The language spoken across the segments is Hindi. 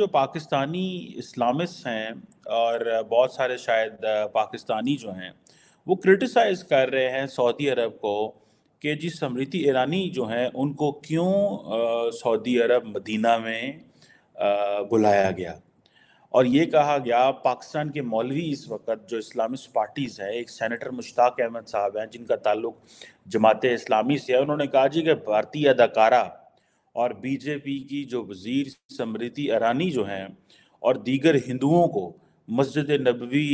जो पाकिस्तानी इस्लामिस्ट हैं और बहुत सारे शायद पाकिस्तानी जो हैं वो क्रिटिसाइज़ कर रहे हैं सऊदी अरब को कि जी समृति ईरानी जो हैं उनको क्यों सऊदी अरब मदीना में बुलाया गया और ये कहा गया पाकिस्तान के मौलवी इस वक्त जो इस्लामिस्ट पार्टीज़ हैं एक सेनेटर मुश्ताक अहमद साहब हैं जिनका ताल्लुक जमात इस्लामी से है उन्होंने कहा जी कि भारतीय अदाकारा और बीजेपी की जो वजीर समृति ईरानी जो हैं और दीगर हिंदुओं को मस्जिद नबवी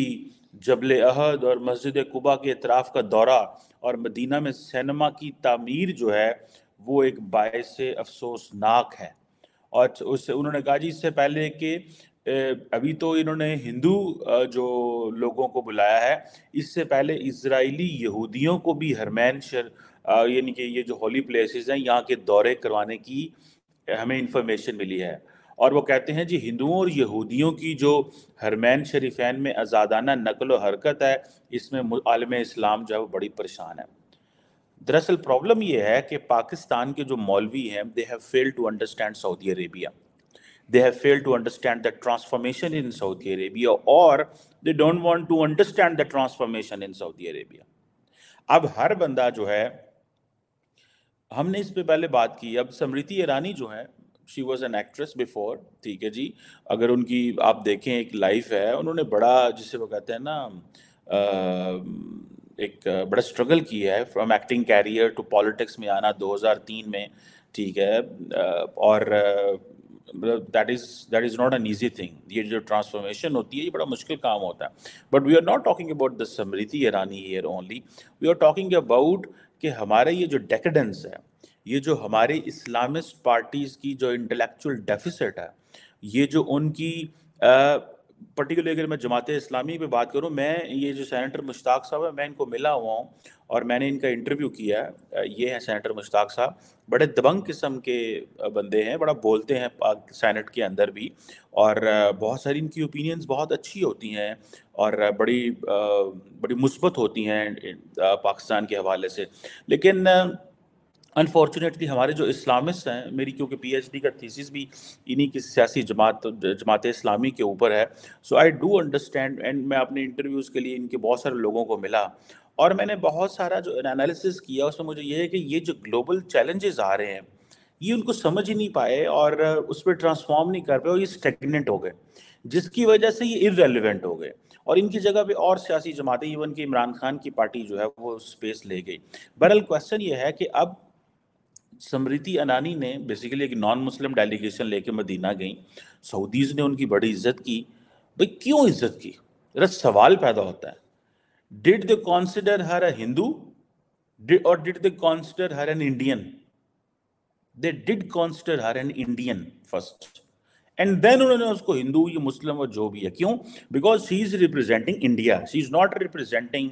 जबल अहद और मस्जिद कुबा के अतराफ़ का दौरा और मदीना में सैनमा की तामीर जो है वो एक बायस अफसोसनाक है और उससे उन्होंने कहा जी इससे पहले कि अभी तो इन्होंने हिंदू जो लोगों को बुलाया है इससे पहले इसराइली यहूदियों को भी हरमैन शर यानी कि ये जो होली प्लेसेस हैं यहाँ के दौरे करवाने की हमें इंफॉर्मेशन मिली है और वो कहते हैं जी हिंदुओं और यहूदियों की जो हरमैन शरीफैन में आज़ादाना नकल व हरकत है इसमें आलम इस्लाम जो है वो बड़ी परेशान है दरअसल प्रॉब्लम ये है कि पाकिस्तान के जो मौलवी हैं they have fail to understand Saudi Arabia they have fail to understand the transformation in Saudi Arabia और they don't want to understand the transformation in Saudi Arabia अब हर बंदा जो है हमने इस पे पहले बात की अब स्मृति ईरानी जो है she was an actress before ठीक है जी अगर उनकी आप देखें एक लाइफ है उन्होंने बड़ा जिसे वो कहते हैं ना आ, एक बड़ा स्ट्रगल किया है from acting career to politics में आना 2003 में ठीक है और मतलब that is that is not an easy thing ये जो ट्रांसफॉर्मेशन होती है ये बड़ा मुश्किल काम होता है but we are not talking about the Smriti Irani here only we are talking about कि हमारे ये जो डेकेडेंस है ये जो हमारे इस्लामिस्ट पार्टीज़ की जो इंटेलेक्चुअल डेफिसिट है ये जो उनकी आ, पर्टिकुलर अगर मैं जमात इस्लामी पे बात करूँ मैं ये जो सेनेटर मुश्ताक साहब है मैं इनको मिला हुआ हूँ और मैंने इनका इंटरव्यू किया है ये हैं सेनेटर मुश्ताक साहब बड़े दबंग किस्म के बंदे हैं बड़ा बोलते हैं सेनेट के अंदर भी और बहुत सारी इनकी ओपिनियंस बहुत अच्छी होती हैं और बड़ी बड़ी मुस्बत होती हैं पाकिस्तान के हवाले से लेकिन अनफॉर्चुनेटली हमारे जो इस्लामिस्ट हैं मेरी क्योंकि पीएचडी का थीसिस भी इन्हीं की सियासी जमात जमात इस्लामी के ऊपर है so I do understand and मैं अपने इंटरव्यूज़ के लिए इनके बहुत सारे लोगों को मिला और मैंने बहुत सारा जो एनालिसिस किया उसमें मुझे ये है कि ये जो ग्लोबल चैलेंजेस आ रहे हैं ये उनको समझ ही नहीं पाए और उस पर ट्रांसफॉर्म नहीं कर पाए और ये स्टेगनेंट हो गए जिसकी वजह से ये इरेलीवेंट हो गए और इनकी जगह पे और सियासी जमातें इवन कि इमरान खान की पार्टी जो है वो स्पेस ले गई बहरअल क्वेश्चन ये है कि अब समृति अनानी ने बेसिकली एक नॉन मुस्लिम डेलीगेशन लेके मदीना गई सऊदीज़ ने उनकी बड़ी इज्जत की भाई क्यों इज्जत की रस सवाल पैदा होता है did they consider her a Hindu और did they consider her an Indian they did consider her an Indian first and then उन्होंने उसको हिंदू या मुस्लिम और जो भी है क्यों because she is representing India she is not representing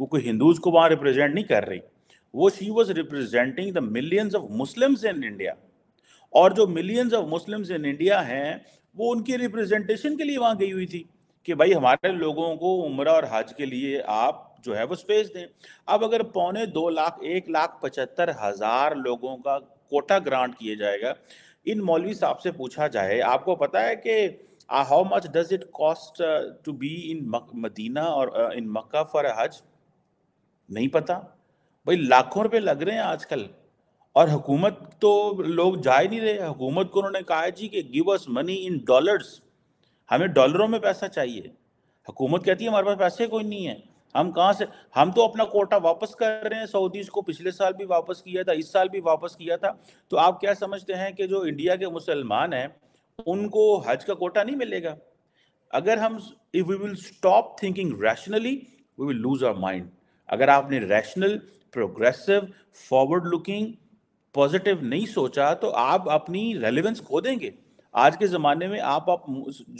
वो कोई हिंदूज को वहां रिप्रेजेंट नहीं कर रही वो she was representing the millions of Muslims in India और जो millions of Muslims in India हैं वो उनकी रिप्रेजेंटेशन के लिए वहाँ गई हुई थी कि भाई हमारे लोगों को उम्र और हज के लिए आप जो है वो स्पेस दें अब अगर पौने दो लाख एक लाख पचहत्तर हज़ार लोगों का कोटा ग्रांट किया जाएगा इन मौलवी साहब से पूछा जाए आपको पता है कि how much does it cost to be in Medina और इन मक्का फॉर हज नहीं पता भाई लाखों रुपए लग रहे हैं आजकल और हुकूमत तो लोग जा ही नहीं रहे हुकूमत को उन्होंने कहा जी कि give us money in dollars हमें डॉलरों में पैसा चाहिए हुकूमत कहती है हमारे पास पैसे कोई नहीं है हम कहाँ से हम तो अपना कोटा वापस कर रहे हैं सऊदीज को पिछले साल भी वापस किया था इस साल भी वापस किया था तो आप क्या समझते हैं कि जो इंडिया के मुसलमान हैं उनको हज का कोटा नहीं मिलेगा अगर हम if we will stop thinking rationally we will lose our mind अगर आपने rational progressive forward looking positive नहीं सोचा तो आप अपनी रेलिवेंस खो देंगे आज के ज़माने में आप आप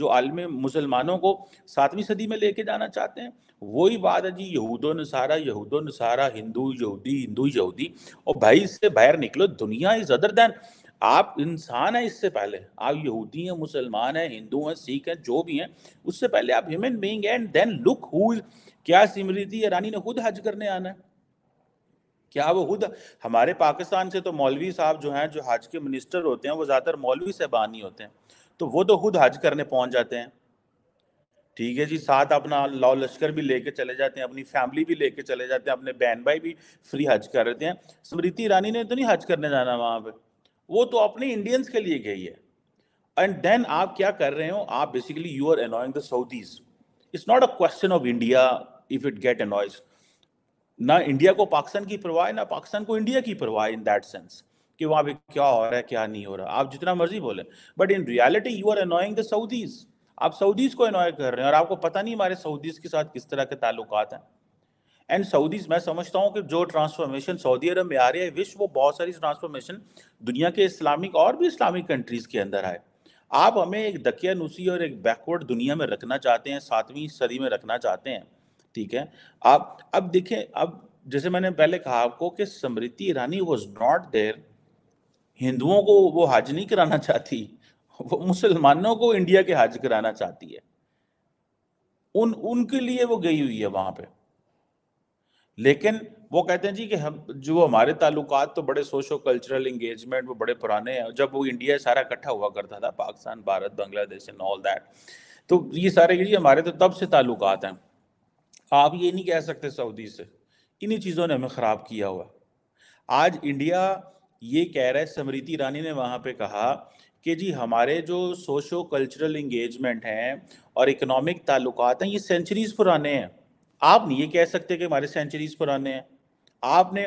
जो आलम मुसलमानों को सातवीं सदी में लेके जाना चाहते हैं वही बात है जी यहूदो नसारा यहूदो नसारा हिंदू यहूदी हिंदू यहूदी और भाई इससे बाहर निकलो दुनिया इज अदर देन आप इंसान हैं इससे पहले आप यहूदी हैं मुसलमान हैं हिंदू हैं सिख हैं जो भी हैं उससे पहले आप human being and then look who क्या स्मृति ईरानी ने खुद हज करने आना है क्या वो खुद हमारे पाकिस्तान से तो मौलवी साहब जो हैं जो हज के मिनिस्टर होते हैं वो ज़्यादातर मौलवी साहबान ही होते हैं तो वो तो खुद हज करने पहुंच जाते हैं ठीक है जी साथ अपना लाओ लश्कर भी लेके चले जाते हैं अपनी फैमिली भी लेके चले जाते हैं अपने बहन भाई भी फ्री हज कर रहे हैं स्मृति ईरानी ने तो नहीं हज करने जाना वहाँ पर वो तो अपने इंडियंस के लिए गई है एंड देन आप क्या कर रहे हो आप basically you are annoying the Saudis it's not a question of India if it get annoys ना इंडिया को पाकिस्तान की परवाह है ना पाकिस्तान को इंडिया की परवाह इन दैट सेंस कि वहाँ पे क्या हो रहा है क्या नहीं हो रहा आप जितना मर्जी बोले but in reality you are annoying the Saudis आप सऊदीज को अनोय कर रहे हैं और आपको पता नहीं हमारे सऊदीज के साथ किस तरह के ताल्लुक हैं एंड सऊदीज मैं समझता हूँ कि जो ट्रांसफॉर्मेशन सऊदी अरब में आ रही है विश्व वो बहुत सारी ट्रांसफॉर्मेशन दुनिया के इस्लामिक और भी इस्लामिक कंट्रीज़ के अंदर आए आप हमें एक दकिया नुसी और एक बैकवर्ड दुनिया में रखना चाहते हैं सातवीं सदी में रखना चाहते हैं ठीक है आप अब देखें अब जैसे मैंने पहले कहा आपको कि Smriti Irani was not there हिंदुओं को वो हज नहीं कराना चाहती वो मुसलमानों को इंडिया के हज कराना चाहती है उन उनके लिए वो गई हुई है वहां पे लेकिन वो कहते हैं जी कि हम जो हमारे ताल्लुकात तो बड़े सोशो कल्चरल इंगेजमेंट वो बड़े पुराने हैं जब वो इंडिया सारा इकट्ठा हुआ करता था Pakistan Bharat Bangladesh and all that तो ये सारे जी हमारे तो तब से ताल्लुकात हैं आप ये नहीं कह सकते सऊदी से इन्हीं चीज़ों ने हमें ख़राब किया हुआ आज इंडिया ये कह रहा है स्मृति ईरानी ने वहाँ पे कहा कि जी हमारे जो सोशो कल्चरल इंगेजमेंट हैं और इकोनॉमिक ताल्लुकात हैं ये सेंचुरीज़ पुराने हैं आप नहीं ये कह सकते कि हमारे सेंचुरीज़ पुराने हैं आपने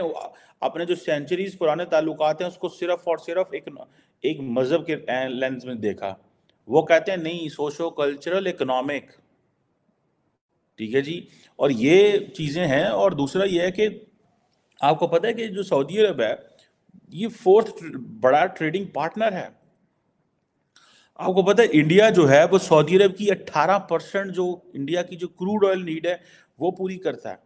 अपने जो सेंचुरीज़ पुराने ताल्लुकात हैं उसको सिर्फ और सिर्फ एक एक मज़हब के लेंस में देखा वो कहते हैं नहीं सोशो कल्चरल इकोनॉमिक ठीक है जी और ये चीज़ें हैं और दूसरा ये है कि आपको पता है कि जो सऊदी अरब है ये फोर्थ बड़ा ट्रेडिंग पार्टनर है आपको पता है इंडिया जो है वो सऊदी अरब की 18 परसेंट जो इंडिया की जो क्रूड ऑयल नीड है वो पूरी करता है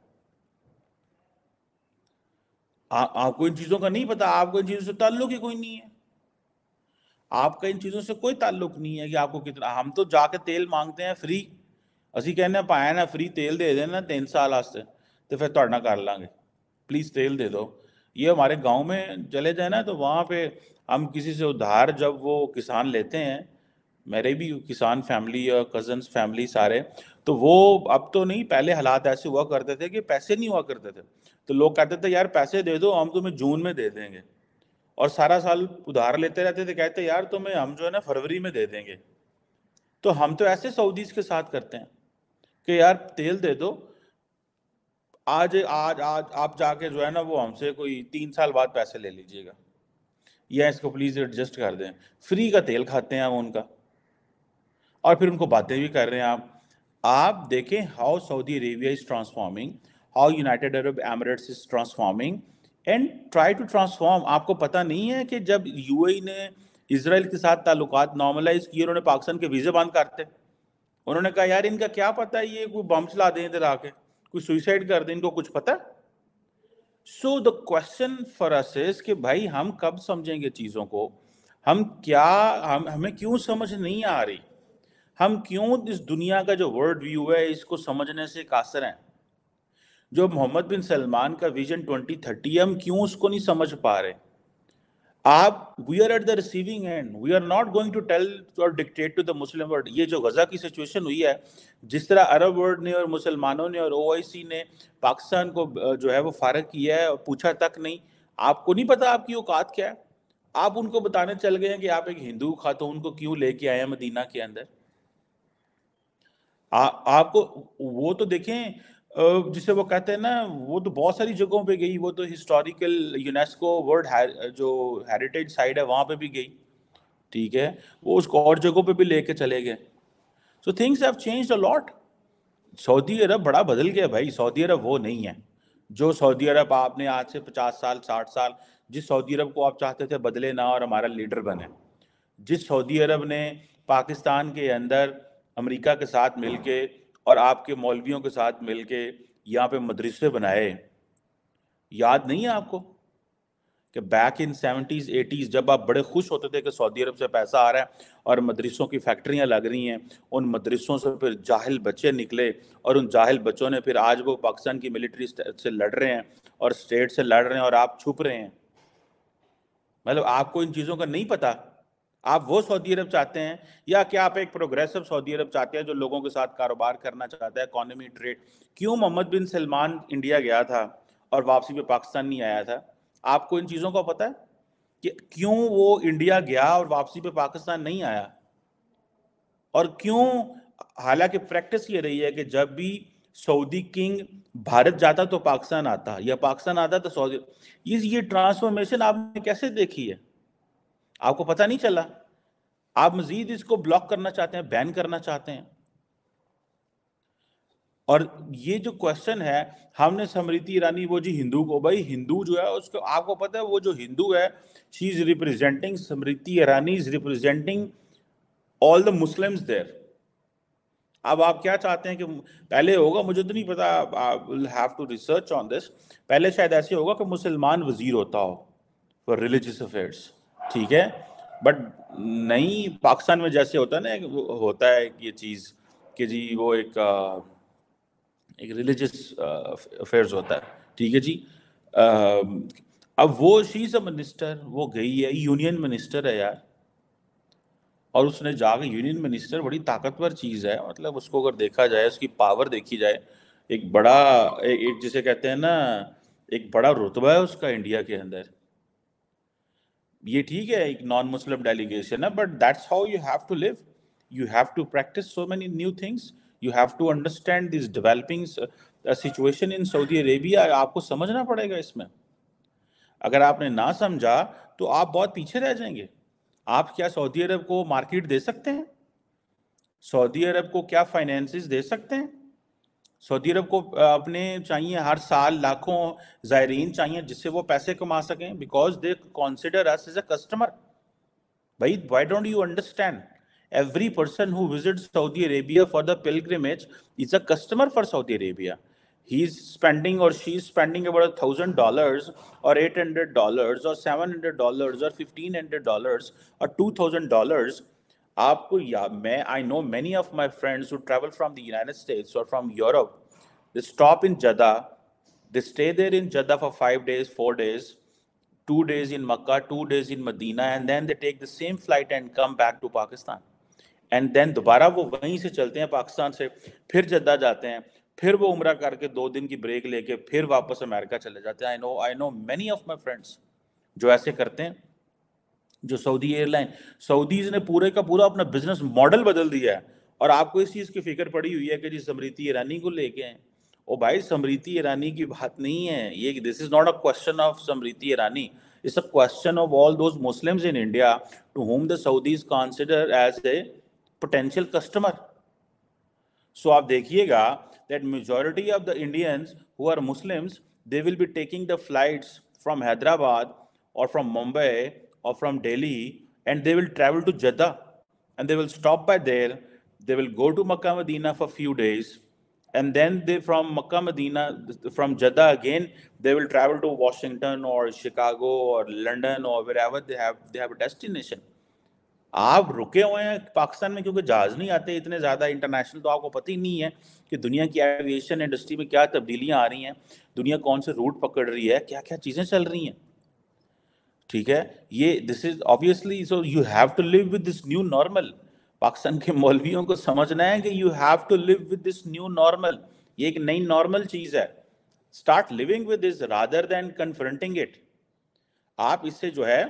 आ, आपको इन चीज़ों का नहीं पता आपको इन चीज़ों से ताल्लुक ही कोई नहीं है आपका इन चीज़ों से कोई ताल्लुक नहीं है कि आपको कितना हम तो जाके तेल मांगते हैं फ्री असी कहने पाया ना फ्री तेल दे देना तीन साल वास्ते तो फिर थोड़ा कर लाँगे प्लीज़ तेल दे दो ये हमारे गांव में चले जाए ना तो वहाँ पे हम किसी से उधार जब वो किसान लेते हैं मेरे भी किसान फैमिली और कजन्स फैमिली सारे तो वो अब तो नहीं पहले हालात ऐसे हुआ करते थे कि पैसे नहीं हुआ करते थे तो लोग कहते थे यार पैसे दे दो हम तुम्हें जून में दे देंगे और सारा साल उधार लेते रहते थे कहते यार तुम्हें हम जो है ना फरवरी में दे देंगे तो हम तो ऐसे सऊदीज़ के साथ करते हैं कि यार तेल दे दो आज आज आज आप जाके जो है ना वो हमसे कोई तीन साल बाद पैसे ले लीजिएगा या इसको प्लीज़ एडजस्ट कर दें फ्री का तेल खाते हैं हम उनका और फिर उनको बातें भी कर रहे हैं आप आप देखें how Saudi Arabia is transforming how United Arab Emirates is transforming and try to transform आपको पता नहीं है कि जब यूएई e ने इसराइल के साथ ताल्लुक नॉर्मलाइज किए उन्होंने पाकिस्तान के वीज़े बंद करते उन्होंने कहा यार इनका क्या पता है ये कोई बम चला दें इधर आके कोई सुइसाइड कर दें इनको कुछ पता so the question for us is कि भाई हम कब समझेंगे चीज़ों को हम क्या हम हमें क्यों समझ नहीं आ रही हम क्यों इस दुनिया का जो वर्ल्ड व्यू है इसको समझने से कासर हैं जो मोहम्मद बिन सलमान का विजन 2030 हम क्यों उसको नहीं समझ पा रहे आप we are at the receiving end we are not going to tell और dictate to the Muslim world ये जो गजा की सिचुएशन हुई है जिस तरह अरब वर्ल्ड ने और मुसलमानों ने और ओ ने पाकिस्तान को जो है वो फारग किया है और पूछा तक नहीं आपको नहीं पता आपकी औकात क्या है आप उनको बताने चल गए हैं कि आप एक हिंदू खातून को क्यों लेके आए हैं मदीना के अंदर आ, आपको वो तो देखें जिसे वो कहते हैं ना वो तो बहुत सारी जगहों पे गई वो तो हिस्टोरिकल यूनेस्को वर्ल्ड जो हेरिटेज साइट है वहाँ पे भी गई ठीक है वो उसको और जगहों पे भी लेके चले गए so things have change a lot Saudi Arab बड़ा बदल गया भाई सऊदी अरब वो नहीं है जो सऊदी अरब आपने आज से पचास साल साठ साल जिस सऊदी अरब को आप चाहते थे बदले ना और हमारा लीडर बने जिस सऊदी अरब ने पाकिस्तान के अंदर अमेरिका के साथ मिलके और आपके मौलवियों के साथ मिलके यहाँ पे मदरसे बनाए याद नहीं है आपको कि बैक इन सेवेंटीज़ एटीज़ जब आप बड़े खुश होते थे कि सऊदी अरब से पैसा आ रहा है और मदरसों की फैक्ट्रियाँ लग रही हैं उन मदरसों से फिर जाहिल बच्चे निकले और उन जाहिल बच्चों ने फिर आज वो पाकिस्तान की मिलिट्री से लड़ रहे हैं और स्टेट से लड़ रहे हैं और आप छुप रहे हैं मतलब आपको इन चीज़ों का नहीं पता आप वो सऊदी अरब चाहते हैं या क्या आप एक प्रोग्रेसिव सऊदी अरब चाहते हैं जो लोगों के साथ कारोबार करना चाहता है इकोनॉमी ट्रेड क्यों मोहम्मद बिन सलमान इंडिया गया था और वापसी पे पाकिस्तान नहीं आया था आपको इन चीज़ों का पता है कि क्यों वो इंडिया गया और वापसी पे पाकिस्तान नहीं आया और क्यों हालांकि प्रैक्टिस ये रही है कि जब भी सऊदी किंग भारत जाता तो पाकिस्तान आता या पाकिस्तान आता तो सऊदी ये ये ट्रांसफॉर्मेशन आपने कैसे देखी है आपको पता नहीं चला आप मजीद इसको ब्लॉक करना चाहते हैं बैन करना चाहते हैं और ये जो क्वेश्चन है हमने समृति ईरानी वो जी हिंदू को भाई हिंदू जो है उसको आपको पता है वो जो हिंदू है she is representing Smriti Irani is representing all the Muslims there अब आप क्या चाहते हैं कि पहले होगा मुझे तो नहीं पता will have to research on this पहले शायद ऐसे होगा कि मुसलमान वजीर होता हो फॉर रिलीजियस अफेयर्स ठीक है बट नहीं पाकिस्तान में जैसे होता है ना होता है ये चीज़ कि जी वो एक एक रिलीजियस अफेयर्स होता है ठीक है जी आ, अब वो शीज अ मिनिस्टर वो गई है यूनियन मिनिस्टर है यार और उसने जाके यूनियन मिनिस्टर बड़ी ताकतवर चीज़ है मतलब उसको अगर देखा जाए उसकी पावर देखी जाए एक बड़ा एक, एक जिसे कहते हैं ना एक बड़ा रुतबा है उसका इंडिया के अंदर ये ठीक है एक नॉन मुस्लिम डेलीगेशन है but that's how you have to live you have to practice so many new things you have to understand this developing situation in Saudi Arabia आपको समझना पड़ेगा इसमें अगर आपने ना समझा तो आप बहुत पीछे रह जाएंगे आप क्या सऊदी अरब को मार्केट दे सकते हैं सऊदी अरब को क्या फाइनेंसिस दे सकते हैं सऊदी अरब को अपने चाहिए हर साल लाखों जायरीन चाहिए जिससे वो पैसे कमा सकें because they consider us as a customer भाई why don't you understand every person who visit Saudi Arabia for the pilgrimage is a customer for Saudi Arabia he is spending और she is spending about thousand dollar और एट हंड्रेड डॉलर और सेवन हंड्रेड डॉलर और फिफ्टीन हंड्रेड डॉलर और टू थाउजेंड डॉलर आपको या मैं I know many of my friends travel travel from the United States और from Europe the stop in Jeddah the stay there in Jeddah for five days four days two days in Mecca two days in Medina and then they take the same flight and come back to Pakistan and then दोबारा वो वहीं से चलते हैं पाकिस्तान से फिर जद्दा जाते हैं फिर वो उम्र करके दो दिन की ब्रेक लेके फिर वापस अमेरिका चले जाते हैं I know I know many of my friends जो ऐसे करते हैं जो सऊदी एयरलाइन सऊदीज ने पूरे का पूरा अपना बिजनेस मॉडल बदल दिया है और आपको इस चीज़ की फिक्र पड़ी हुई है कि जी समृति ईरानी को लेके हैं ओ भाई समृति ईरानी की बात नहीं है ये this is not a question of Smriti Irani it's a question of all those Muslims in India to whom the Saudis consider as a potential customer so आप देखिएगा that majority of the Indians who are Muslims they will be taking the flights from Hyderabad और from Mumbai or from Delhi and they will travel to Jeddah and they will stop by there. They will go to Makkah Medina for a few days and then they from Makkah Medina, from Jeddah again, they will travel to Washington or Chicago or London or wherever they have they have a destination. आप रुके हुए हैं पाकिस्तान में क्योंकि जहाज नहीं आते इतने ज़्यादा इंटरनेशनल तो आपको पता ही नहीं है कि दुनिया की एविएशन इंडस्ट्री में क्या तब्दीलियां आ रही हैं दुनिया कौन से रूट पकड़ रही है क्या क्या चीज़ें चल रही हैं ठीक है ये this is obviously so you have to live with this new normal Pakistan के मौलवियों को समझना है कि you have to live with this new normal ये एक नई नॉर्मल चीज है start living with this rather than confronting it आप इससे जो है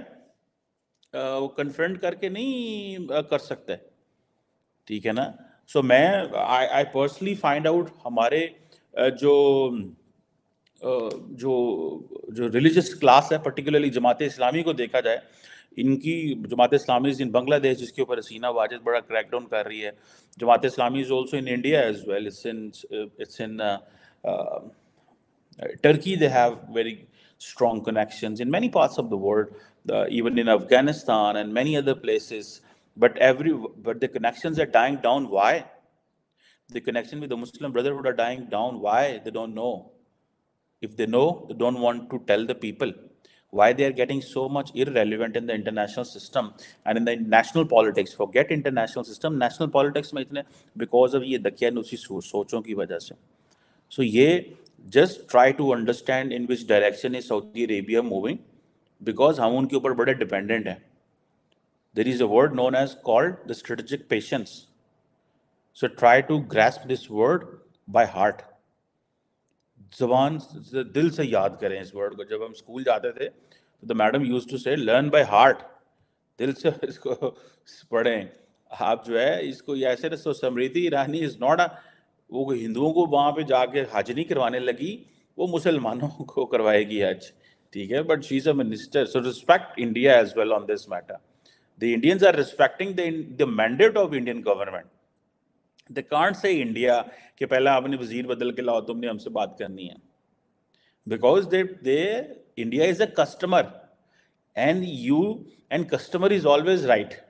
वो कन्फ्रंट करके नहीं कर सकते ठीक है ना सो so, मैं I I personally find out हमारे जो जो जो रिलीजियस क्लास है पर्टिकुलरली जमात इस्लामी को देखा जाए इनकी जमात इस्लामी इन बांग्लादेश जिसके ऊपर सीना वाजिद बड़ा क्रैक डाउन कर रही है Jamaat Islami is also in India as well it's in it's in Turkey they have very strong connection in many parts of the world even in Afghanistan and many other places but every but the connection are dying down why the connection with the Muslim brotherhood are dying down why they don't know if they know, they don't want to tell the people why they are getting so much irrelevant in the international system and in the national politics. Forget international system, national politics में because of ये दकियानुसी सोचों की वजह So ये just try to understand in which direction is Saudi Arabia moving because hamun उनके but बड़े dependent There is a word known as called the strategic patience. So try to grasp this word by heart. जबान दिल से याद करें इस वर्ड को जब हम स्कूल जाते थे तो the madam use to say learn by heart दिल से इसको पढ़ें आप जो है इसको ऐसे सो समृद्धि ईरानी इज़ नॉट वो हिंदुओं को वहाँ पे जाके हज नहीं करवाने लगी वो मुसलमानों को करवाएगी हज ठीक है but she is a minister so respect India as well on this matter the Indians are respecting the mandate of Indian government they can't say India कि पहला आपने वजीर बदल के लाओ तुमने हमसे बात करनी है because they they India is a customer and you and customer is always right